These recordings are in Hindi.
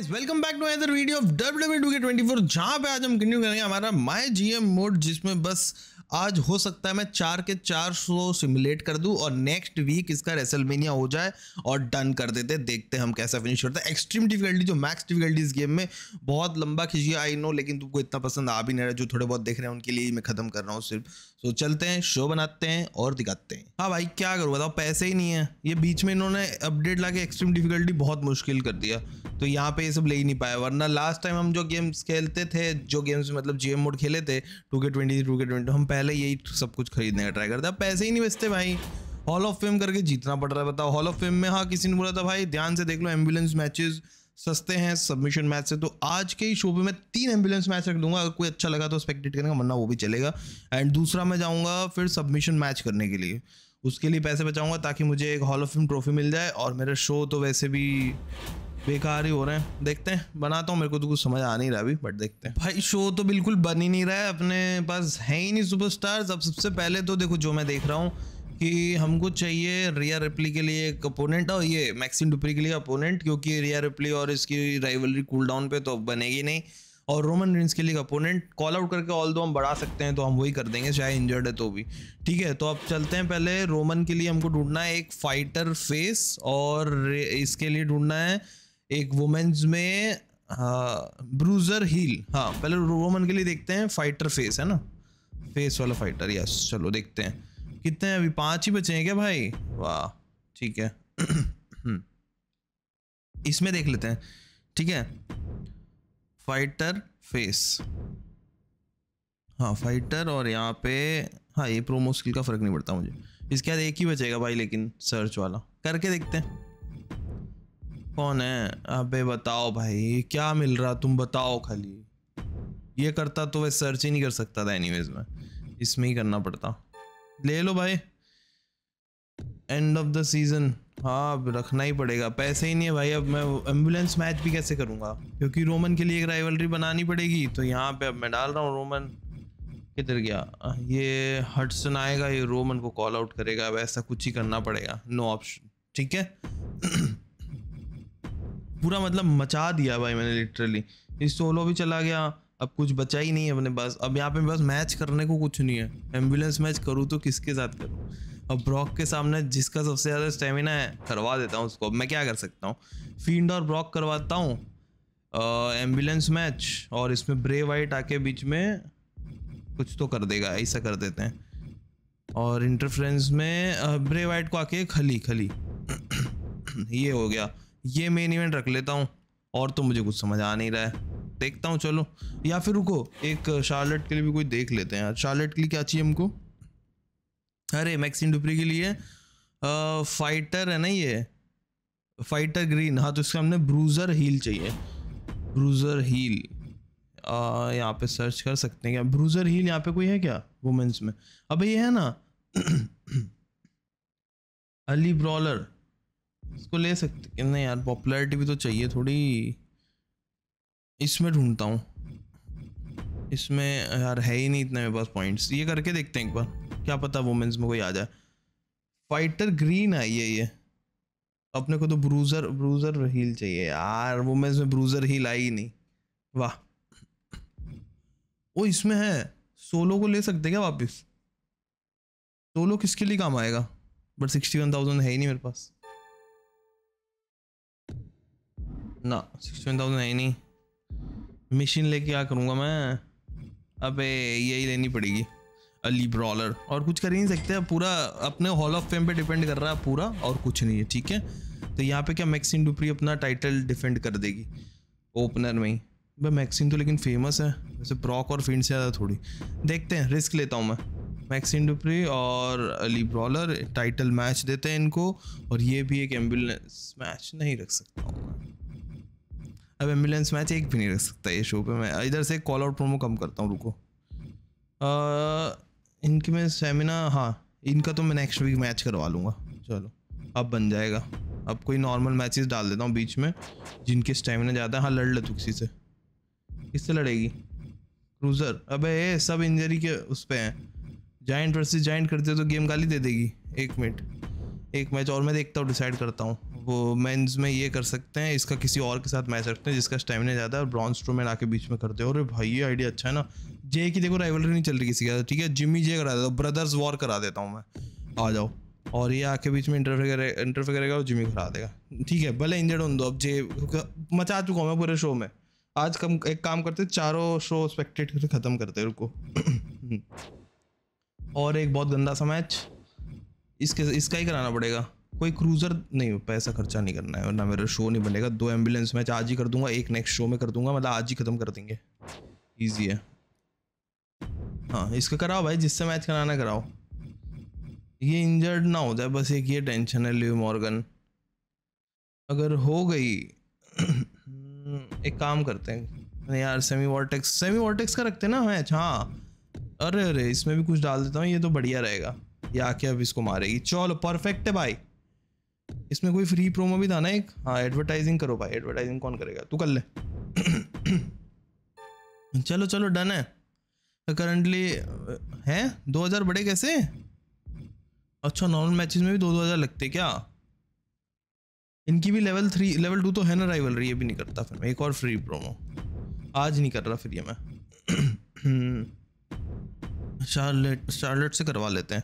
Guys welcome back to other video of 24 जहां पे आज हम कंटिन्यू करेंगे हमारा माय जीएम मोड जिसमें बस आज हो सकता है मैं चार के चार सौ सिमुलेट कर दूं और नेक्स्ट वीक इसका रेसलमेनिया हो जाए और डन कर देते देखते हम कैसा फिनिश करते हैं एक्सट्रीम डिफिकल्टी जो मैक्स डिफिकल्टी इस गेम में बहुत लंबा खींचिए आई नो लेकिन तुमको इतना पसंद आ भी नहीं रहा जो थोड़े बहुत देख रहे हैं उनके लिए मैं खत्म कर रहा हूँ सिर्फ सो चलते हैं शो बनाते हैं और दिखाते हैं हाँ भाई क्या करूँ बताओ पैसे ही नहीं है ये बीच में इन्होंने अपडेट ला एक्सट्रीम डिफिकल्टी बहुत मुश्किल कर दिया तो यहाँ पे ये सब ले ही नहीं पाया वरना लास्ट टाइम हम जो गेम्स खेलते थे जो गेम्स मतलब जी मोड खेले थे टू के ट्वेंटी टू के ट्वेंटी हम पहले यही सब कुछ खरीदने का ट्राई करते अब पैसे ही नहीं बचते भाई हॉल ऑफ फेम करके जीतना पड़ रहा है बताओ हॉल ऑफ फेम में हाँ किसी ने बोला था भाई ध्यान से देख लो एम्बुलेंस मैचेस सस्ते हैं सबमिशन मैच से तो आज के ही शो पे मैं तीन एम्बुलेंस मैच रख दूंगा अगर कोई अच्छा लगा तो स्पेक्टेट करेगा वरना वो भी चलेगा एंड दूसरा मैं जाऊंगा फिर सबमिशन मैच करने के लिए उसके लिए पैसे बचाऊंगा ताकि मुझे एक हॉल ऑफ फेम ट्रॉफी मिल जाए और मेरा शो तो वैसे भी बेकार ही हो रहे हैं देखते हैं बनाता हूँ मेरे को तो कुछ समझ आ नहीं रहा अभी बट देखते हैं भाई शो तो बिल्कुल बन ही नहीं रहा है अपने पास है ही नहीं सुपरस्टार्स अब सबसे पहले तो देखो जो मैं देख रहा हूँ कि हमको चाहिए रिया रिप्ली के लिए एक अपोनेंट और ये मैक्सिम डुपरी के लिए अपोनेंट क्योंकि रिया रिप्ली और इसकी राइवलरी कूल डाउन पे तो बनेगी नहीं और रोमन रिंस के लिए अपोनेंट कॉल आउट करके ऑल दो हम बढ़ा सकते हैं तो हम वही कर देंगे चाहे इंजर्ड है तो भी ठीक है तो अब चलते हैं पहले रोमन के लिए हमको ढूंढना है एक फाइटर फेस और इसके लिए ढूंढना है एक वुमेन्स में ब्रूजर हाँ, हील हाँ पहले वुमन के लिए देखते हैं फाइटर फेस है ना फेस वाला फाइटर यस चलो देखते हैं कितने हैं अभी पांच ही बचे हैं क्या भाई वाह ठीक है इसमें देख लेते हैं ठीक है फाइटर फेस हाँ फाइटर और यहाँ पे हाँ ये प्रोमो स्किल का फर्क नहीं पड़ता मुझे इसके बाद एक ही बचेगा भाई लेकिन सर्च वाला करके देखते हैं कौन है अबे बताओ भाई क्या मिल रहा तुम बताओ खाली ये करता तो वह सर्च ही नहीं कर सकता था एनीवेज में इसमें ही करना पड़ता ले लो भाई एंड ऑफ द सीजन हाँ अब रखना ही पड़ेगा पैसे ही नहीं है भाई अब मैं एम्बुलेंस मैच भी कैसे करूँगा क्योंकि रोमन के लिए एक राइवलरी बनानी पड़ेगी तो यहाँ पे अब मैं डाल रहा हूँ रोमन किधर गया ये हटसन आएगा ये रोमन को कॉल आउट करेगा अब ऐसा कुछ ही करना पड़ेगा नो ऑप्शन ठीक है पूरा मतलब मचा दिया भाई मैंने लिटरली इस सोलो भी चला गया अब कुछ बचा ही नहीं है अपने पास अब यहाँ पे बस मैच करने को कुछ नहीं है एम्बुलेंस मैच करूँ तो किसके साथ करूँ अब ब्रॉक के सामने जिसका सबसे ज़्यादा स्टेमिना है करवा देता हूँ उसको अब मैं क्या कर सकता हूँ फील्ड और ब्रॉक करवाता हूँ एम्बुलेंस मैच और इसमें ब्रे वाइट आके बीच में कुछ तो कर देगा ऐसा कर देते हैं और इंटरफ्रेंस में ब्रे वाइट को आके खली खली ये हो गया ये मेन इवेंट रख लेता हूँ और तो मुझे कुछ समझ आ नहीं रहा है देखता हूँ चलो या फिर रुको एक शार्लेट के लिए भी कोई देख लेते हैं यार शार्लेट के लिए क्या चाहिए हमको अरे मैक्सिन डुपरी के लिए आ, फाइटर है ना ये फाइटर ग्रीन हाँ तो इसका हमने ब्रूज़र हील चाहिए ब्रूज़र हील यहाँ पे सर्च कर सकते हैं क्या ब्रूज़र हील यहाँ पे कोई है क्या वुमेंस में अबे ये है ना अली ब्रॉलर इसको ले सकते नहीं यार पॉपुलैरिटी भी तो चाहिए थोड़ी इसमें ढूंढता हूँ इसमें यार है ही नहीं इतने मेरे पास पॉइंट्स ये करके देखते हैं एक बार क्या पता वुमेंस में कोई आ जाए फाइटर ग्रीन आई है ये अपने को तो ब्रूजर ब्रूजर हील चाहिए यार वुमेंस में ब्रूजर हील आई ही नहीं वाह वो इसमें है सोलो को ले सकते क्या वापस सोलो किसके लिए काम आएगा बट सिक्सटी वन थाउजेंड है ही नहीं मेरे पास ना सिक्सटीन थाउजेंड तो है नहीं मशीन लेके क्या करूँगा मैं अबे यही लेनी पड़ेगी अली ब्रॉलर और कुछ कर ही नहीं सकते पूरा अपने हॉल ऑफ फेम पे डिपेंड कर रहा है पूरा और कुछ नहीं है ठीक है तो यहाँ पे क्या मैक्सिन डुप्री अपना टाइटल डिफेंड कर देगी ओपनर में ही भाई मैक्सिन तो लेकिन फेमस है वैसे ब्रॉक और फिंड से ज़्यादा थोड़ी देखते हैं रिस्क लेता हूँ मैं मैक्सिन डुप्री और अली ब्रॉलर टाइटल मैच देते हैं इनको और ये भी एक एम्बुलेंस मैच नहीं रख सकता हूँ मैं अब एम्बुलेंस मैच एक भी नहीं रख सकता ये शो पे मैं इधर से कॉल आउट प्रोमो कम करता हूँ रुको इनकी मैं सेमिना हाँ इनका तो मैं नेक्स्ट वीक मैच करवा लूँगा चलो अब बन जाएगा अब कोई नॉर्मल मैचेस डाल देता हूँ बीच में जिनके स्टेमिना ज़्यादा है हाँ लड़ ले किसी से किससे लड़ेगी क्रूज़र अबे ये सब इंजरी के उस पर हैं जॉइंट वर्सेस जॉइंट करते तो गेम गाली दे देगी एक मिनट एक मैच और मैं देखता हूँ डिसाइड करता हूँ वो मेंस में ये कर सकते हैं इसका किसी और के साथ मैच रखते हैं जिसका स्टेमिना ज़्यादा है और ब्रॉन्ज टू मैन आके बीच में करते हो अरे भाई ये आइडिया अच्छा है ना जे की देखो राइवलरी नहीं चल रही किसी के साथ ठीक है जिमी जे करा देता हूँ ब्रदर्स वॉर करा देता हूँ मैं आ जाओ और ये आके बीच में इंटरफेयर इंटरफेयर करेगा और जिमी करा देगा ठीक है भले इंजर्ड होने दो अब जे मचा चुका हूँ मैं पूरे शो में आज कम एक काम करते चारों शो स्पेक्टेट खत्म करते रुको और एक बहुत गंदा सा मैच इसके इसका ही कराना पड़ेगा कोई क्रूज़र नहीं पैसा खर्चा नहीं करना है वरना मेरा शो नहीं बनेगा दो एम्बुलेंस मैच आज ही कर दूंगा एक नेक्स्ट शो में कर दूंगा मतलब आज ही ख़त्म कर देंगे ईजी है हाँ इसका कराओ भाई जिससे मैच कराना कराओ ये इंजर्ड ना हो जाए बस एक ये टेंशन है लिव मॉर्गन अगर हो गई एक काम करते हैं यार सेमी वॉर्टेक्स सेमी वॉर्टेक्स का रखते हैं ना मैच हाँ अरे अरे इसमें भी कुछ डाल देता हूँ ये तो बढ़िया रहेगा ये आके अब इसको मारेगी चलो परफेक्ट है भाई इसमें कोई फ्री प्रोमो भी था ना एक हाँ एडवर्टाइजिंग करो भाई एडवर्टाइजिंग कौन करेगा तू कर ले चलो चलो डन है करंटली है दो हज़ार बड़े कैसे अच्छा नॉर्मल मैचेस में भी दो दो हज़ार लगते क्या इनकी भी लेवल थ्री लेवल टू तो है ना रही ये भी नहीं करता फिर मैं एक और फ्री प्रोमो आज नहीं कर रहा फिर ये मैं शार्लेट शार्लेट से करवा लेते हैं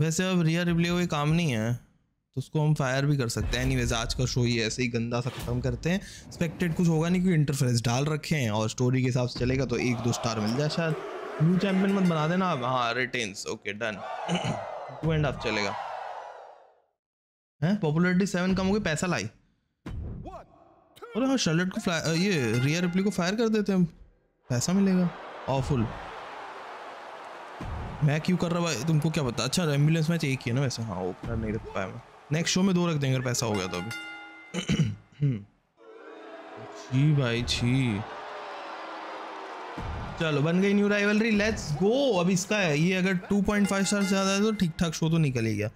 वैसे अब रिया रिप्ले कोई काम नहीं है तो उसको हम फायर भी कर सकते हैं एनीवेज आज का शो ही ऐसे ही गंदा सा ख़त्म करते हैं एक्सपेक्टेड कुछ होगा नहीं क्योंकि इंटरफेरेंस डाल रखे हैं और स्टोरी के हिसाब से चलेगा तो एक दो स्टार मिल जाए शायद न्यू चैंपियन मत बना देना आप हाँ retains okay done two and half चलेगा हैं पॉपुलरिटी सेवन कम हो गई पैसा लाई अरे हाँ शर्लेट को फ्लाई ये रिया रिप्ली को फायर कर देते हैं पैसा मिलेगा ऑफुल मैं क्यों कर रहा भाई तुमको क्या पता अच्छा एम्बुलेंस मैच एक ही है ना वैसे हाँ ओपनर नहीं रख पाया मैं नेक्स्ट शो में दो रख देंगे अगर पैसा हो गया तो अभी जी भाई जी चलो बन गई न्यू राइवलरी लेट्स गो अब इसका है ये अगर 2.5 स्टार से ज़्यादा है तो ठीक ठाक शो तो निकल ही गया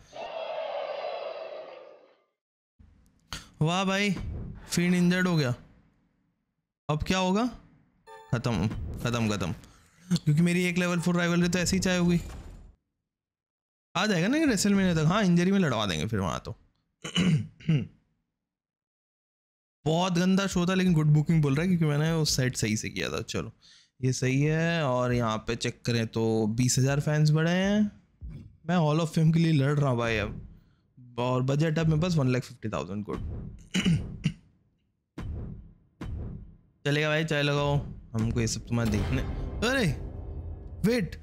वाह भाई फिर इंजर्ड हो गया अब क्या होगा ख़त्म ख़त्म ख़त्म क्योंकि मेरी एक लेवल फोर राइवल तो ऐसी चाय होगी आ जाएगा ना रेसल में तक हाँ इंजरी में लड़वा देंगे फिर वहाँ तो बहुत गंदा शो था लेकिन गुड बुकिंग बोल रहा है क्योंकि मैंने उस साइड सही से किया था चलो ये सही है और यहाँ पे चेक करें तो बीस हज़ार फैंस बढ़े हैं मैं हॉल ऑफ फेम के लिए लड़ रहा हूँ भाई अब और बजट अब मेरे पास one lakh fifty thousand good चलेगा भाई चाय लगाओ हमको ये सब तुम्हारा देखने अरे वेट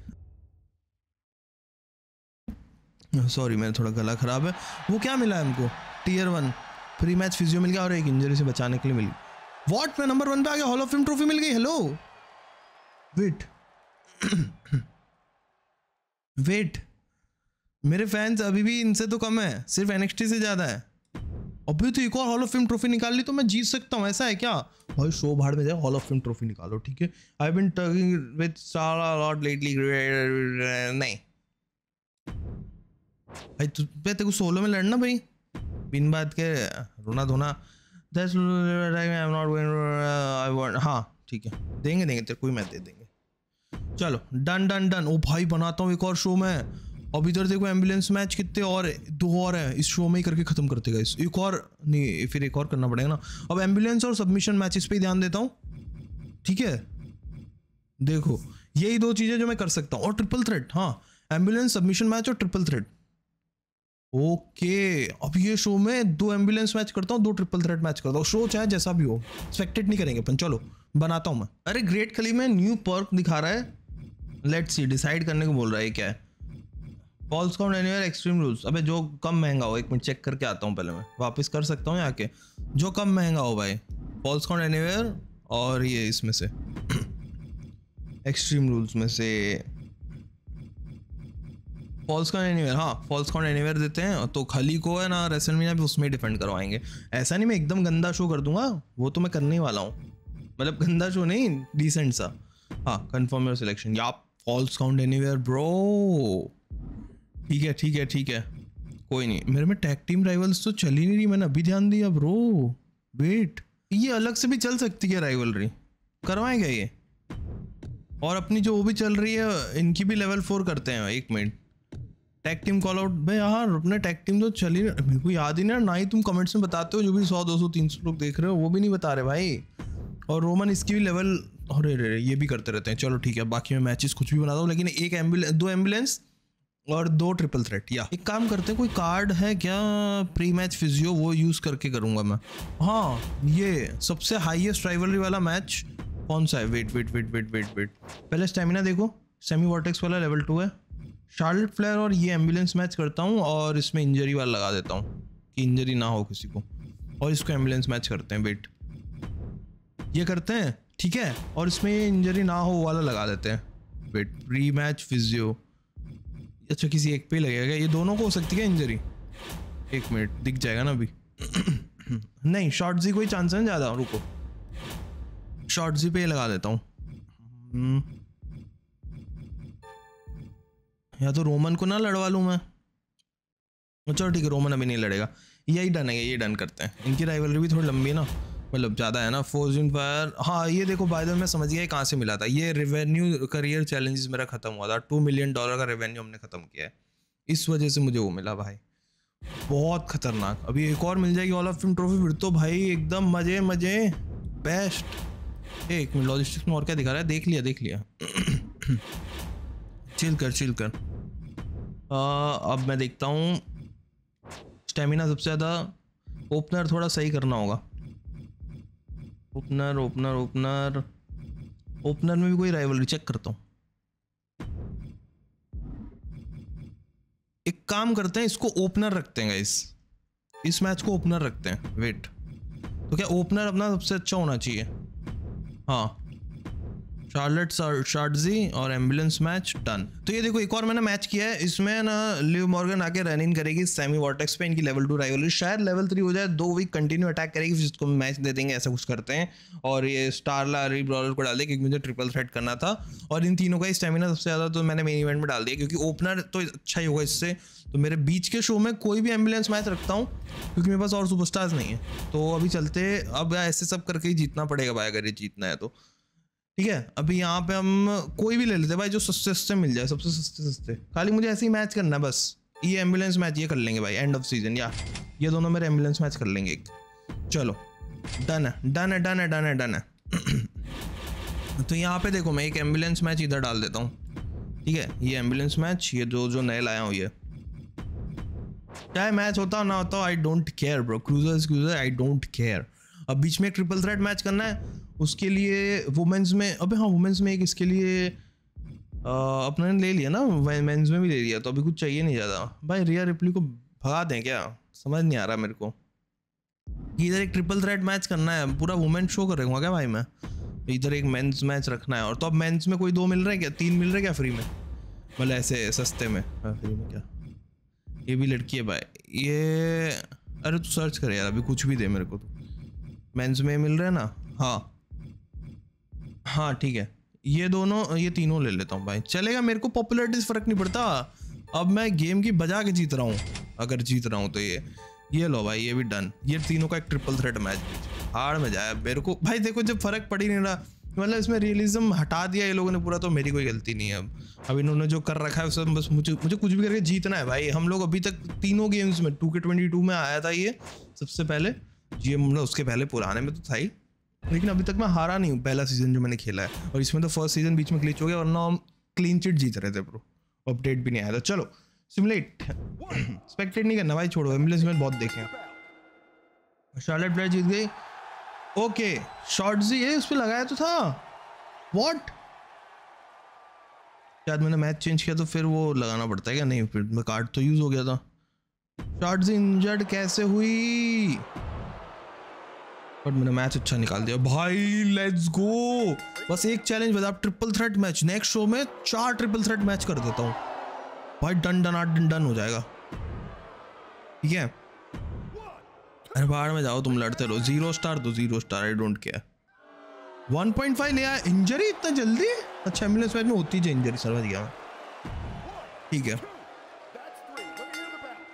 सॉरी मेरा थोड़ा गला ख़राब है वो क्या मिला है हमको tier one free match physio मिल गया और एक इंजरी से बचाने के लिए मिल गई वॉट मैं नंबर वन पे आ गया हॉल ऑफ फेम ट्रॉफी मिल गई हेलो वेट वेट मेरे फैंस अभी भी इनसे तो कम है सिर्फ एनएक्सटी से ज़्यादा है अभी तो एक और हॉल ऑफ फेम ट्रॉफी निकाल ली तो मैं जीत सकता हूँ ऐसा है क्या भाई शो भाड़ में जाए हॉल ऑफ फेम ट्रॉफी निकालो ठीक है I been talking with Sarah lot lately नहीं भाई तू तेरे को सोलो में लड़ना भाई बिन बात के रोना धोना दस नॉट गोइंग आई वांट हाँ ठीक है देंगे देंगे तेरे को ही मैं दे देंगे चलो डन डन डन ओ भाई बनाता हूँ एक और शो में अब इधर देखो एम्बुलेंस मैच कितने और दो और हैं इस शो में ही करके ख़त्म करते गए एक और नहीं फिर एक और करना पड़ेगा ना अब एम्बुलेंस और सबमिशन मैचेस पे ही ध्यान देता हूँ ठीक है देखो यही दो चीज़ें जो मैं कर सकता हूँ और ट्रिपल थ्रेड हाँ एम्बुलेंस सबमिशन मैच और ट्रिपल थ्रेड ओके अब ये शो में दो एम्बुलेंस मैच करता हूँ दो ट्रिपल थ्रेड मैच करता हूँ शो चाहे जैसा भी हो एक्सपेक्टेड नहीं करेंगे अपन चलो बनाता हूँ मैं अरे ग्रेट खली में न्यू पर्क दिखा रहा है लेट्स सी डिसाइड करने को बोल रहा है क्या है falls count any extreme rules अबे जो कम महंगा हो एक मिनट चेक करके आता हूँ पहले मैं वापस कर सकता हूँ यहाँ के जो कम महंगा हो भाई बॉल्स काउंट एनीवेयर और ये इसमें से एक्सट्रीम रूल्स में से फॉल्स कॉन एनीवेयर हाँ फॉल्स कॉन एनीवेयर देते हैं तो खली को है ना रेसल मीना भी उसमें डिफेंड करवाएंगे ऐसा नहीं मैं एकदम गंदा शो कर दूंगा वो तो मैं करने ही वाला हूँ मतलब गंदा शो नहीं डिसेंट सा हाँ कन्फर्म योर सिलेक्शन या फॉल्स काउंट एनीवेयर ब्रो ठीक है ठीक है ठीक है कोई नहीं मेरे में टैग टीम राइवल्स तो चल ही नहीं रही मैंने अभी ध्यान दिया ब्रो वेट ये अलग से भी चल सकती है राइवलरी करवाएंगे क्या ये और अपनी जो वो भी चल रही है इनकी भी लेवल फोर करते हैं एक minute tag team call out भाई यार अपने टैग टीम तो चल ही मेरे को याद ही नहीं ना ही तुम कमेंट्स में बताते हो जो भी सौ दो सौ तीन सौ लोग देख रहे हो वो भी नहीं बता रहे भाई और रोमन इसकी भी लेवल अरे रे ये भी करते रहते हैं चलो ठीक है बाकी मैं मैचेस कुछ भी बनाता हूँ लेकिन एक एम्बुलेंस दो एम्बुलेंस और दो ट्रिपल थ्रेट या एक काम करते हैं कोई कार्ड है क्या प्री मैच फिजियो वो यूज़ करके करूंगा मैं हाँ ये सबसे हाईएस्ट राइवलरी वाला मैच कौन सा है wait wait wait wait wait wait पहले स्टेमिना देखो सेमी वॉटेक्स वाला लेवल टू है शार्लेट फ्लेयर और ये एम्बुलेंस मैच करता हूँ और इसमें इंजरी वाला लगा देता हूँ कि इंजरी ना हो किसी को और इसको एम्बुलेंस मैच करते हैं वेट ये करते हैं ठीक है और इसमें इंजरी ना हो वाला लगा देते हैं वेट प्री मैच फिजियो अच्छा किसी एक पे लगेगा ये दोनों को हो सकती है इंजरी एक मिनट दिख जाएगा ना अभी नहीं शॉर्ट जी कोई चांस नहीं ज़्यादा रुको शॉर्ट जी पे लगा देता हूँ हम्म। या तो रोमन को ना लड़वा लूँ मैं अच्छा ठीक है रोमन अभी नहीं लड़ेगा यही डन है ये डन करते हैं इनकी राइवलरी भी थोड़ी लंबी है ना मतलब ज़्यादा है ना फोर इन फायर हाँ ये देखो बाय मैं समझ गया कहाँ से मिला था ये रेवेन्यू करियर चैलेंजेस मेरा ख़त्म हुआ था टू मिलियन डॉलर का रेवेन्यू हमने ख़त्म किया है इस वजह से मुझे वो मिला भाई बहुत खतरनाक अभी एक और मिल जाएगी ऑल ऑफ फिल्म ट्रॉफी फिर तो भाई एकदम मज़े मज़े बेस्ट एक मिनट लॉजिस्टिक्स में और क्या दिखा रहा है देख लिया देख लिया चिल कर चिल कर आ, अब मैं देखता हूँ स्टेमिना सबसे ज़्यादा ओपनर थोड़ा सही करना होगा ओपनर ओपनर ओपनर ओपनर में भी कोई राइवलरी चेक करता हूँ एक काम करते हैं इसको ओपनर रखते हैं गाइस इस मैच को ओपनर रखते हैं वेट तो क्या ओपनर अपना सबसे अच्छा होना चाहिए हाँ चार्लट शार्टजी और एम्बुलेंस मैच डन तो ये देखो एक और मैंने मैच किया है इसमें ना लिव मॉर्गन आके रन इन करेगी सेमी वॉटेक्स पे इनकी लेवल टू राइवल शायद लेवल थ्री हो जाए दो वीक कंटिन्यू अटैक करेगी जिसको मैच दे देंगे ऐसा कुछ करते हैं और ये स्टारला अरी ब्रॉलर को डाल दिया क्योंकि मुझे ट्रिपल थ्रेड करना था और इन तीनों का ही स्टेमिना सबसे ज़्यादा तो मैंने मेन इवेंट में डाल दिया क्योंकि ओपनर तो अच्छा ही होगा इससे तो मेरे बीच के शो में कोई भी एम्बुलेंस मैच रखता हूँ क्योंकि मेरे पास और सुपरस्टार्स नहीं है तो अभी चलते अब ऐसे सब करके ही जीतना पड़ेगा भाई अगर ये जीतना है तो ठीक है अभी यहाँ पे हम कोई भी ले लेते भाई जो सस्ते सस्ते मिल जाए सबसे सस्ते सस्ते खाली मुझे ऐसे ही मैच करना है बस ये एम्बुलेंस मैच ये कर लेंगे भाई एंड ऑफ सीजन या ये दोनों मेरे एम्बुलेंस मैच कर लेंगे एक चलो डन है डन है डन है डन है डन है तो यहाँ पे देखो मैं एक एम्बुलेंस मैच इधर डाल देता हूँ ठीक है ये एम्बुलेंस मैच ये जो जो नए लाया हूँ ये चाहे मैच होता हो ना होता हो I don't care bro cruisers cruiser I don't care अब बीच में ट्रिपल थ्रेड मैच करना है उसके लिए वुमेन्स में अबे हाँ वुमेन्स में एक इसके लिए अपने ले लिया ना मेंस में भी ले लिया तो अभी कुछ चाहिए नहीं ज़्यादा भाई रिया रिप्ली को भगा दें क्या समझ नहीं आ रहा मेरे को इधर एक ट्रिपल थ्रेड मैच करना है पूरा वुमेन शो कर रखूँगा क्या भाई मैं इधर एक मेंस मैच रखना है और तो अब मेंस में कोई दो मिल रहे हैं क्या तीन मिल रहे हैं क्या फ्री में भले मतलब ऐसे सस्ते में फ्री हाँ, में क्या ये भी लड़की है भाई ये अरे तू सर्च कर यार अभी कुछ भी दे मेरे को तो मेंस में मिल रहा है ना हाँ हाँ ठीक है ये दोनों ये तीनों ले लेता हूँ भाई चलेगा मेरे को पॉपुलरिटी से फर्क नहीं पड़ता अब मैं गेम की बजा के जीत रहा हूँ अगर जीत रहा हूँ तो ये ये लो भाई ये भी डन ये तीनों का एक ट्रिपल थ्रेड मैच हार में जाए मेरे को भाई देखो जब फर्क पड़ ही नहीं रहा मतलब इसमें रियलिज्म हटा दिया ये लोगों ने पूरा तो मेरी कोई गलती नहीं है अब अब इन्होंने जो कर रखा है उसमें बस मुझे मुझे कुछ भी करके जीतना है भाई हम लोग अभी तक तीनों गेम्स में टू के ट्वेंटी टू में आया था ये सबसे पहले ये मतलब उसके पहले पुराने में तो था ही लेकिन अभी तक मैं हारा नहीं हूँ पहला सीजन जो मैंने खेला है और इसमें तो फर्स्ट सीजन बीच में क्लिच हो गया और ना हम क्लीन चिट जीत रहे थे ब्रो अपडेट भी नहीं आया था चलो सिमलेट एक्सपेक्टेड नहीं करना भाई छोड़ो एम्बुलेंस में बहुत देखे शार्लेट ब्लैड जीत गई ओके शॉर्ट जी ये उस पर लगाया तो था वॉट शायद मैंने मैच चेंज किया तो फिर वो लगाना पड़ता है क्या नहीं फिर मैं कार्ड तो यूज़ हो गया था शॉर्ट जी इंजर्ड कैसे हुई बट मैंने मैच अच्छा निकाल दिया भाई लेट्स गो बस एक चैलेंज बता triple threat match next show में चार ट्रिपल थ्रेट मैच कर देता हूँ भाई डन डन आठ डन डन हो जाएगा ठीक है अरे बाहर में जाओ तुम लड़ते रहो जीरो स्टार दो zero star I don't care 1.5 point five लिया इंजरी इतना जल्दी अच्छा एम्बुलेंस मैच में होती है इंजरी समझ गया ठीक है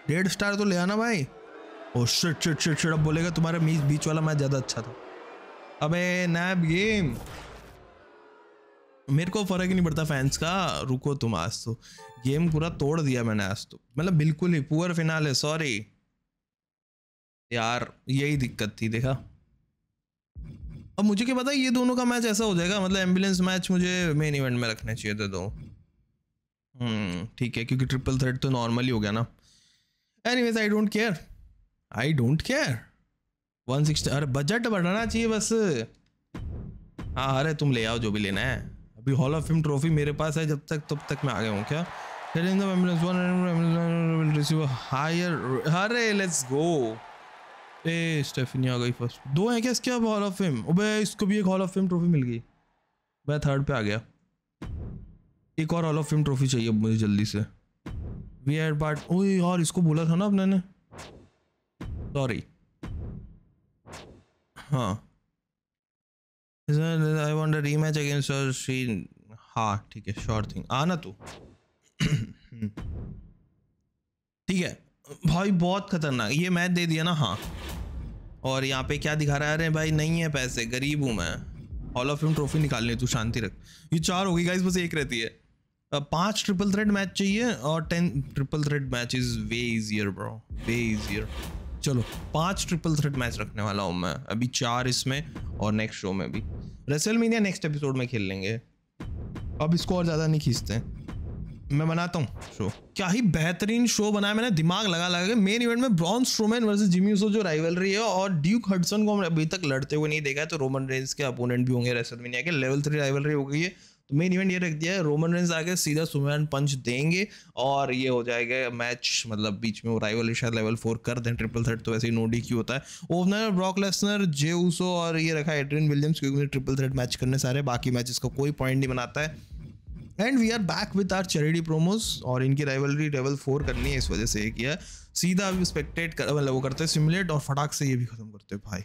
डेढ़ स्टार तो ले आना भाई oh shit shit shit shit अब बोलेगा तुम्हारा मीच बीच वाला मैच ज़्यादा अच्छा था अबे नैब गेम मेरे को फ़र्क ही नहीं पड़ता फैंस का रुको तुम आज तो गेम पूरा तोड़ दिया मैंने आज तो मतलब बिल्कुल ही पुअर फिनाल है सॉरी यार यही दिक्कत थी देखा अब मुझे क्या पता ये दोनों का मैच ऐसा हो जाएगा मतलब एम्बुलेंस मैच मुझे मेन इवेंट में रखने चाहिए थे दो हम्म, ठीक है क्योंकि ट्रिपल थ्रेड तो नॉर्मली हो गया ना any I don't care I don't care one sixty अरे बजट बढ़ाना चाहिए बस हाँ अरे तुम ले आओ जो भी लेना है अभी हॉल ऑफ फेम ट्रॉफी मेरे पास है जब तक तब तक मैं आ गया हूँ क्या हायर अरे लेट्स गो ए स्टेफनी आ गई फर्स्ट दो हैं क्या इसके अब हॉल ऑफ फेम अबे इसको भी एक हॉल ऑफ फेम ट्रॉफी मिल गई मैं थर्ड पे आ गया एक और हॉल ऑफ फेम ट्रॉफी चाहिए मुझे जल्दी से वी आर पार्ट ओ यार इसको बोला था ना अपने मैंने Sorry. हाँ I want rematch against her. हाँ ठीक है श्योर थिंग आना तू ठीक है भाई बहुत खतरनाक ये मैच दे दिया ना हाँ और यहाँ पे क्या दिखा रहा है अरे भाई नहीं है पैसे गरीब हूँ मैं हॉल ऑफ फेम ट्रॉफी निकालनी तू शांति रख ये चार होगी गाइस बस एक रहती है पांच ट्रिपल थ्रेड मैच चाहिए और ten triple threat match is way easier bro way easier चलो पांच ट्रिपल थ्रेड मैच रखने वाला हूँ मैं अभी चार इसमें और नेक्स्ट शो में भी रेसल मीनिया नेक्स्ट एपिसोड में खेल लेंगे अब इसको और ज़्यादा नहीं खींचते मैं बनाता हूँ शो क्या ही बेहतरीन शो बनाया मैंने दिमाग लगा लगा के मेन इवेंट में Braun Strowman versus Jimmy Uso जो राइवल रही है और ड्यूक हडसन को हमने अभी तक लड़ते हुए नहीं देखा है तो रोमन रेंज के अपोनेंट भी होंगे रेसल के लेवल थ्री राइवल रही हो गई है तो मेन इवेंट ये रख दिया है रोमन रेंस आगे सीधा सुमैन पंच देंगे और ये हो जाएगा मैच मतलब बीच में वो राइवल शायद लेवल फोर कर दें ट्रिपल थर्ड तो वैसे ही नोडी क्यू होता है opener Brock Lesnar Jey Uso और ये रखा है एड्रिन विलियम्स क्योंकि ट्रिपल थर्ड मैच करने सारे बाकी मैच इसका कोई पॉइंट नहीं बनाता है and we are back with our charity promos और इनकी राइवलरी लेवल फोर करनी है इस वजह से ये किया सीधा अभी स्पेक्टेट कर मतलब वो करते हैं सिमुलेट और फटाक से ये भी खत्म करते हैं भाई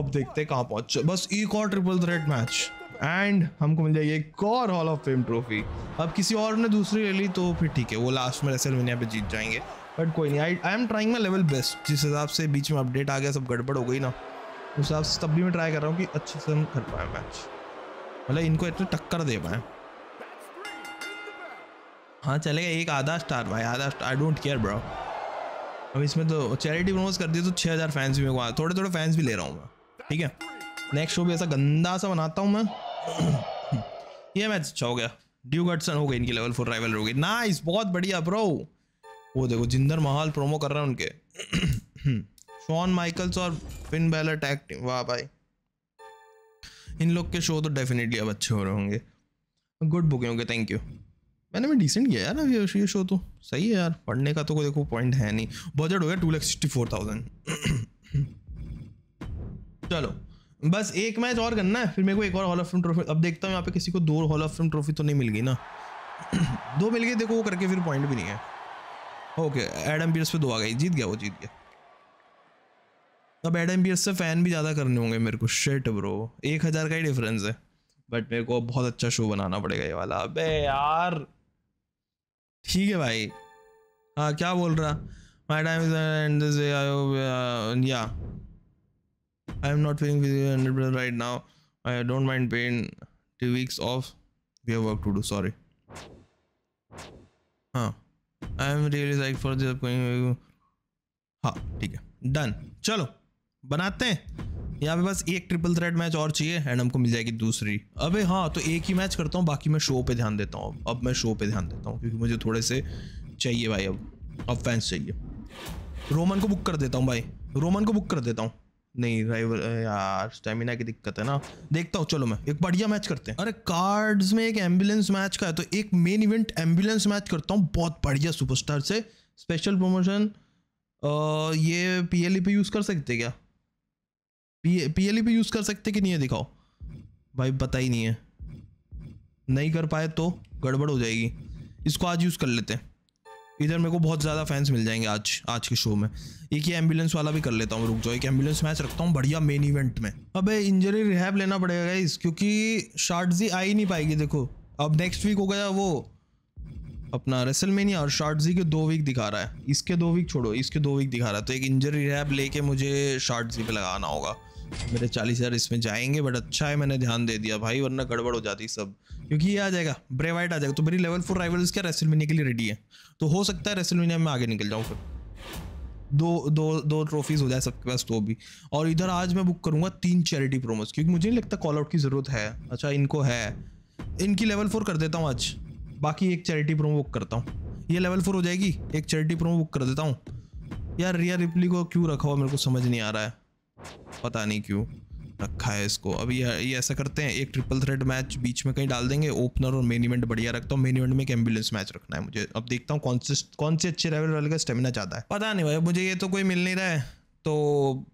अब देखते हैं कहाँ पहुंचे बस एक और ट्रिपल थ्रेड मैच एंड हमको मिल जाएगी एक और हॉल ऑफ फेम ट्रॉफी अब किसी और ने दूसरी ले ली तो फिर ठीक है वो लास्ट में रेसलमेनिया पर जीत जाएंगे बट कोई नहीं I I am trying my level best जिस हिसाब से बीच में अपडेट आ गया सब गड़बड़ हो गई ना उस हिसाब से तब भी मैं ट्राई कर रहा हूँ कि अच्छे से हम कर पाए मैच मतलब इनको इतने टक्कर दे पाए हाँ चलेगा एक आधा स्टार भाई आधा star I don't care bro अब इसमें तो चैरिटी प्रमोज कर दी तो छः हज़ार फैंस भी मेरे को थोड़े थोड़े फैंस भी ले रहा हूँ मैं ठीक है नेक्स्ट शो भी ऐसा गंदा सा बनाता हूँ मैं ये मैच अच्छा हो गया ड्यू गटसन हो गए इनकी लेवल फोर राइवल हो गई नाइस बहुत बढ़िया ब्रो वो देखो जिंदर महाल प्रोमो कर रहे हैं उनके शॉन माइकल्स और फिन बैलर टैग टीम वाह भाई इन लोग के शो तो डेफिनेटली अब अच्छे हो रहे होंगे गुड बुकिंग होंगे थैंक यू मैंने भी डिसेंट किया यार अभी ये शो तो सही है यार पढ़ने का तो कोई देखो पॉइंट है नहीं बजट हो गया two lakh sixty four thousand चलो बस एक मैच और करना है फिर मेरे को एक और हॉल ऑफ फिल्म ट्रॉफी अब देखता हूँ यहाँ पे किसी को दो हॉल ऑफ फिल्म ट्रॉफी तो नहीं मिल गई ना दो मिल गई देखो वो करके फिर पॉइंट भी नहीं है ओके एडम पियर्स पे दो आ गई जीत गया वो जीत गया अब एडम पियर्स से फ़ैन भी ज़्यादा करने होंगे मेरे को शर्ट ब्रो एक हज़ार का ही डिफरेंस है बट मेरे को बहुत अच्छा शो बनाना पड़ेगा ये वाला अब यार ठीक है भाई हाँ क्या बोल रहा माई टाइम इज एंड या I am not feeling physically now right now. I don't mind paying two weeks off. We have work to do. Sorry. हाँ I am really like for this हाँ ठीक है डन चलो बनाते हैं यहाँ पे बस एक ट्रिपल थ्रेड मैच और चाहिए एंड हमको मिल जाएगी दूसरी अबे हाँ तो एक ही मैच करता हूँ बाकी मैं शो पे ध्यान देता हूँ अब मैं शो पे ध्यान देता हूँ क्योंकि मुझे थोड़े से चाहिए भाई अब अब फैंस चाहिए रोमन को बुक कर देता हूँ भाई रोमन को बुक कर देता हूँ नहीं भाई यार स्टेमिना की दिक्कत है ना देखता हूँ चलो मैं एक बढ़िया मैच करते हैं अरे कार्ड्स में एक एम्बुलेंस मैच का है तो एक मेन इवेंट एम्बुलेंस मैच करता हूँ बहुत बढ़िया सुपरस्टार से स्पेशल प्रमोशन ये पी एल ई पे यूज़ कर सकते क्या पी एल ई पे यूज़ कर सकते कि नहीं है दिखाओ भाई पता ही नहीं है नहीं कर पाए तो गड़बड़ हो जाएगी इसको आज यूज़ कर लेते हैं इधर मेरे को बहुत ज़्यादा फैंस मिल जाएंगे आज आज के शो में एक ही एम्बुलेंस वाला भी कर लेता हूँ रुक जाओ एक एम्बुलेंस मैच रखता हूँ बढ़िया मेन इवेंट में अब इंजरी रिहैब लेना पड़ेगा इस क्योंकि शार्टजी आ ही नहीं पाएगी देखो अब नेक्स्ट वीक हो गया वो अपना रेसलमेनिया और शार्टजी के दो वीक दिखा रहा है इसके दो वीक छोड़ो इसके दो वीक दिखा रहा है तो एक इंजरी रिहैब लेके मुझे शार्टजी पे लगाना होगा मेरे चालीस हज़ार इसमें जाएंगे बट अच्छा है मैंने ध्यान दे दिया भाई वरना गड़बड़ हो जाती सब क्योंकि ये आ जाएगा ब्रेवाइट आ जाएगा तो मेरी लेवल फोर राइवल्स क्या रेसलमीनिया के लिए रेडी है तो हो सकता है रेसलमीनिया में आगे निकल जाऊँ फिर दो दो दो ट्रॉफीज़ हो जाए सबके पास तो भी और इधर आज मैं बुक करूंगा तीन चैरिटी प्रोमोस क्योंकि मुझे नहीं लगता कॉल आउट की ज़रूरत है अच्छा इनको है इनकी लेवल फोर कर देता हूँ आज बाकी एक चैरिटी प्रोमो बुक करता हूँ ये लेवल फोर हो जाएगी एक चैरिटी प्रोमो बुक कर देता हूँ यार रिया रिप्ली को क्यों रखा हुआ मेरे को समझ नहीं आ रहा है पता नहीं क्यों रखा है इसको अब ये ये ऐसा करते हैं एक ट्रिपल थ्रेड मैच बीच में कहीं डाल देंगे ओपनर और मेन इवेंट बढ़िया रखता हूँ मेन इवेंट में एक एम्बुलेंस मैच रखना है मुझे अब देखता हूँ कौन से कौन से अच्छे रेवल वाले का स्टेमिना चाहता है पता नहीं भाई मुझे ये तो कोई मिल नहीं रहा है तो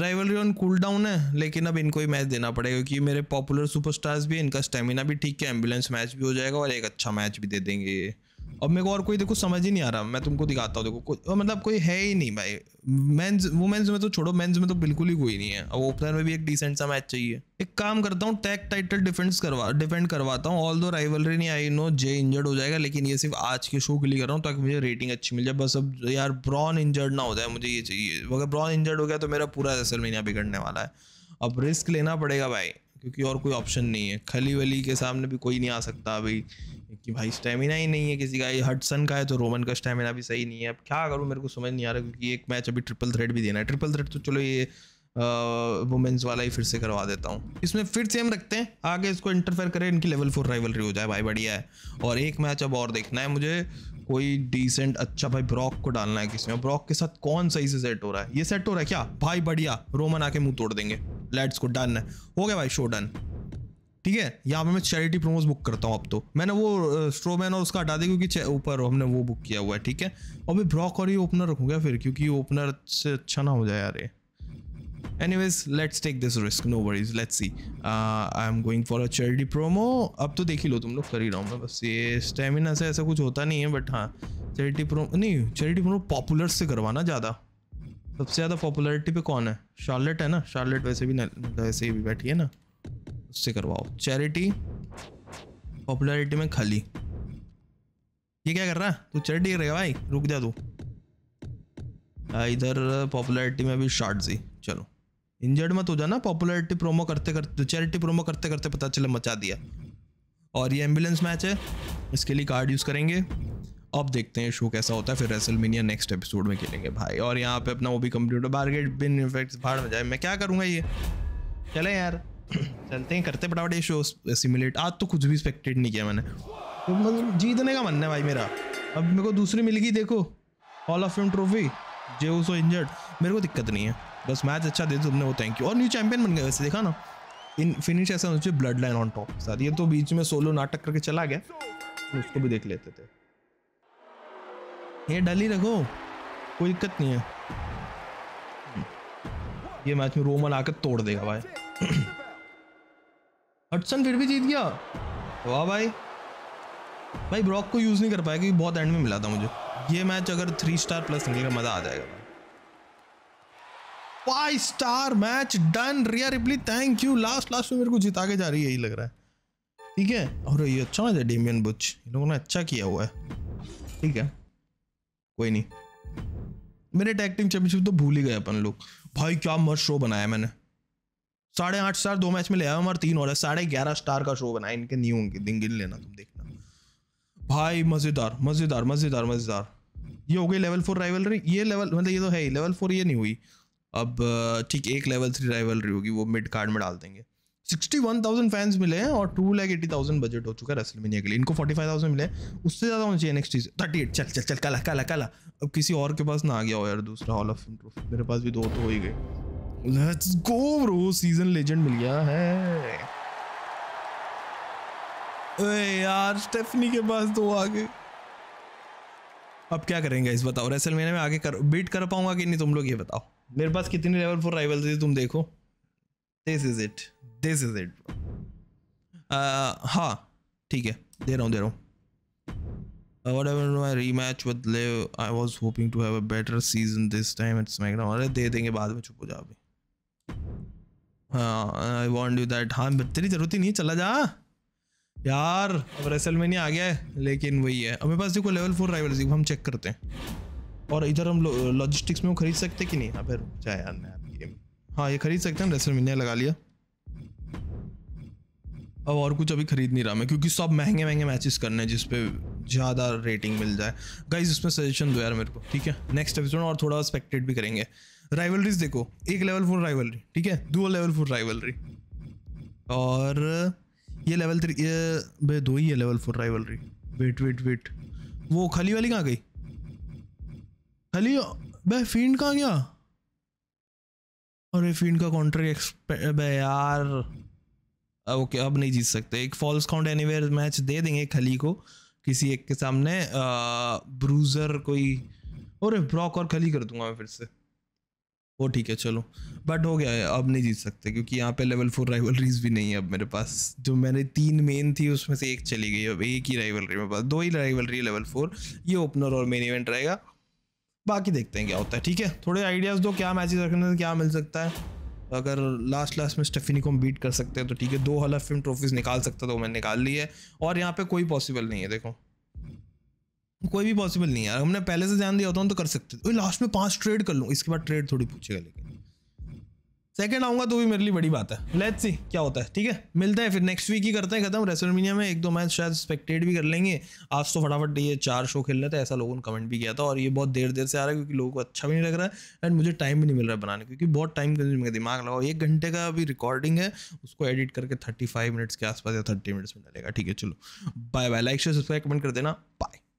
राइवलरी ऑन कूल डाउन है लेकिन अब इनको ही मैच देना पड़ेगा क्योंकि मेरे पॉपुलर सुपरस्टार्स भी इनका स्टेमिना भी ठीक है एम्बुलेंस मैच भी हो जाएगा और एक अच्छा मैच भी दे देंगे ये अब मेरे को और कोई देखो समझ ही नहीं आ रहा मैं तुमको दिखाता हूँ देखो को, मतलब कोई है ही नहीं भाई मेंस वुमेन्स में तो छोड़ो मेंस में तो बिल्कुल ही कोई नहीं है अब ओपनर में भी एक डिसेंट सा मैच चाहिए एक काम करता हूँ टैग टाइटल डिफेंस करवा डिफेंड करवाता हूँ ऑल दो राइवलरी नहीं आई नो जे इंजर्ड हो जाएगा लेकिन ये सिर्फ आज के शो के लिए कर रहा हूँ ताकि मुझे रेटिंग अच्छी मिल जाए बस अब यार ब्रॉन इंजर्ड ना हो जाए मुझे ये चाहिए अगर ब्रॉन इंजर्ड हो गया तो मेरा पूरा असल महीना बिगड़ने वाला है अब रिस्क लेना पड़ेगा भाई क्योंकि और कोई ऑप्शन नहीं है खली वली के सामने भी कोई नहीं आ सकता अभी कि भाई स्टेमिना ही नहीं है किसी का हटसन का है तो रोमन का स्टेमिना भी सही नहीं है अब क्या करूँ मेरे को समझ नहीं आ रहा क्योंकि एक मैच अभी ट्रिपल थ्रेड भी देना है ट्रिपल थ्रेड तो चलो ये वुमेंस वाला ही फिर से करवा देता हूँ इसमें फिर से हम रखते हैं आगे इसको इंटरफेयर करें इनकी लेवल फोर राइवलरी हो जाए भाई बढ़िया है और एक मैच अब और देखना है मुझे कोई डिसेंट अच्छा भाई ब्रॉक को डालना है किसमें ब्रॉक के साथ कौन सही से सेट हो रहा है ये सेट हो रहा है क्या भाई बढ़िया रोमन आके मुंह तोड़ देंगे लेट्स को डन है हो गया भाई शो डन ठीक है यहाँ पे मैं चैरिटी प्रोमोज बुक करता हूँ अब तो मैंने वो स्ट्रोमैन और उसका हटा दिया क्योंकि ऊपर हमने वो बुक किया हुआ है ठीक है और मैं ब्रॉक और ये ओपनर रखूँगा फिर क्योंकि ओपनर से अच्छा ना हो जाए यार वेज let's take this risk no worries let's see I am going for a charity promo अब तो देख ही लो तुम लोग कर ही रहा हूँ मैं बस ये स्टेमिना से ऐसा कुछ होता नहीं है बट हाँ चैरिटी प्रोमो नहीं चैरिटी प्रोमो पॉपुलर से करवाना ज़्यादा सबसे ज़्यादा पॉपुलरिटी पे कौन है शार्लेट है ना शार्लेट वैसे भी वैसे ही भी बैठी है ना उससे करवाओ चैरिटी पॉपुलैरिटी में खाली ये क्या कर रहा है तू चैरिटी करेगा भाई रुक जा तू इधर पॉपुलैरिटी में अभी शार्ट जी चलो इंजर्ड मत हो जाना पॉपुलैरिटी प्रोमो करते करते चैरिटी प्रोमो करते करते पता चले मचा दिया और ये एम्बुलेंस मैच है इसके लिए कार्ड यूज़ करेंगे अब देखते हैं शो कैसा होता है फिर रेसलमीनिया नेक्स्ट एपिसोड में खेलेंगे भाई और यहाँ पे अपना वो भी कंप्यूटर बारगेट बिन इफेक्ट्स भाड़ में जाए मैं क्या करूँगा ये चले यार चलते हैं करते फटाफट ये शो सिमुलेट आज तो कुछ भी स्पेक्टेड नहीं किया मैंने तो मतलब जीतने का मन है भाई मेरा अब मेरे को दूसरी मिल गई देखो hall of fame trophy Jey Uso injured मेरे को दिक्कत नहीं है बस मैच अच्छा दे तुमने वो थैंक यू और न्यू चैंपियन बन गया वैसे देखा ना इन फिनिश ऐसा मुझे ब्लड लाइन ऑन टॉप साथ ये तो बीच में सोलो नाटक करके चला गया तो उसको भी देख लेते थे ये डल ही रखो कोई दिक्कत नहीं है ये मैच में रोमन आकर तोड़ देगा भाई हटसन फिर भी जीत गया वाह भाई भाई ब्रॉक को यूज़ नहीं कर पाया क्योंकि बहुत एंड में मिला था मुझे ये मैच अगर थ्री स्टार प्लस निकलेगा मज़ा आ जाएगा five star match done Rhea Ripley thank you last last में मेरे को जिता के जा रही है यही लग रहा है ठीक है और ये अच्छा मैच है डेमियन बुच इन लोगों ने अच्छा किया हुआ है ठीक है कोई नहीं मेरे टैक्टिंग चैंपियनशिप तो भूल ही गए अपन लोग भाई क्या मस्त शो बनाया मैंने साढ़े आठ स्टार दो मैच में ले आया हमारा तीन और साढ़े ग्यारह स्टार का शो बनाया इनके नहीं होंगे दिन गिन लेना तुम देखना भाई मज़ेदार मज़ेदार मज़ेदार मज़ेदार ये हो गई लेवल फोर राइवलरी ये लेवल मतलब ये तो है ही लेवल फोर ये नहीं हुई अब ठीक एक लेवल थ्री राइवलरी होगी वो मिड कार्ड में डाल देंगे सिक्सटी वन थाउजेंड फैंस मिले हैं और two lakh eighty thousand budget हो चुका है रेसलमेनिया के लिए इनको फोर्टी फाइव थाउजेंड मिले उससे ज़्यादा होना चाहिए नेक्स्ट चीज़ थर्टी एट चल चल चल कला कला कला अब किसी और के पास ना आ गया हो यार दूसरा हॉल ऑफ फेम ट्रॉफी मेरे पास भी दो तो हो ही गए let's go bro season legend मिल गया है यार स्टेफनी के पास तो आगे अब क्या करेंगे इस बताओ रेसल मैंने में आगे कर बीट कर पाऊंगा कि नहीं तुम लोग ये बताओ मेरे पास कितनी लेवल फोर राइवल थी तुम देखो this is it this is it हाँ ठीक है दे रहा हूँ दे रहा हूँ what with Liv I was hoping to have a better season this time it's मैगना अरे दे देंगे बाद में चुप हो जाओ अभी आई वांट यू दैट हाँ, हाँ तेरी जरूरत ही नहीं चला जा यार अब रेसल में नहीं आ गया है लेकिन वही है हमारे पास देखो लेवल फोर राइवल हम चेक करते हैं और इधर हम लॉजिस्टिक्स में वो खरीद सकते कि नहीं हाँ, फिर चाहे यार मैं गेम हाँ ये खरीद सकते हैं रेसल में नहीं लगा लिया अब और कुछ अभी खरीद नहीं रहा मैं क्योंकि सब महंगे महंगे मैचेस करने हैं जिसपे ज़्यादा रेटिंग मिल जाए गाइज इसमें सजेशन दो यार मेरे को ठीक है नेक्स्ट एपिसोड और थोड़ा स्पेक्टेड भी करेंगे राइवलरीज देखो एक लेवल फोर राइवलरी ठीक है दो लेवल फोर राइवलरी और ये लेवल थ्री भाई दो ही है level four rivalry wait wait wait वो खली वाली कहाँ गई खली भाई फील्ड कहाँ गया और ये का काउंटर भाई यार ओके अब नहीं जीत सकते एक फॉल्स काउंट एनीवेयर मैच दे देंगे खली को किसी एक के सामने आ, ब्रूजर कोई और ब्रॉक और खली कर दूंगा मैं फिर से वो ठीक है चलो बट हो गया है अब नहीं जीत सकते क्योंकि यहाँ पे लेवल फोर राइवलरीज भी नहीं है अब मेरे पास जो मैंने तीन मेन थी उसमें से एक चली गई अब एक ही राइवलरी मेरे पास दो ही राइवलरी है लेवल फोर ये ओपनर और मेन इवेंट रहेगा बाकी देखते हैं क्या होता है ठीक है थोड़े आइडियाज़ दो क्या मैचेज रखने से क्या मिल सकता है अगर लास्ट लास्ट में स्टेफिनी को हम बीट कर सकते हैं तो ठीक है दो हलफ फिल्म ट्रॉफीज़ निकाल सकता तो मैंने निकाल ली है और यहाँ पे कोई पॉसिबल नहीं है देखो कोई भी पॉसिबल नहीं है हमने पहले से ध्यान दिया होता तो हूँ तो कर सकते थे लास्ट में पांच ट्रेड कर लूँ इसके बाद ट्रेड थोड़ी पूछेगा लेकिन सेकेंड आऊँगा तो भी मेरे लिए बड़ी बात है लेट्स सी क्या होता है ठीक है मिलते हैं फिर नेक्स्ट वीक ही करते हैं खत्म रेसलमीनिया में एक दो मैच शायद स्पेक्टेट भी कर लेंगे आज तो फटाफट ये चार शो खेल लेते थे ऐसा लोगों ने कमेंट भी किया था और ये बहुत देर देर से आ रहा है क्योंकि लोगों को अच्छा भी नहीं लग रहा है एंड मुझे टाइम भी नहीं मिल रहा है बनाने क्योंकि बहुत टाइम कंज्यूम है दिमाग लगाओ एक घंटे का अभी रिकॉर्डिंग है उसको एडिट करके थर्टी फाइव मिनट्स के आसपास या थर्टी मिनट्स में डालेगा ठीक है चलो bye bye like share subscribe comment कर देना बाय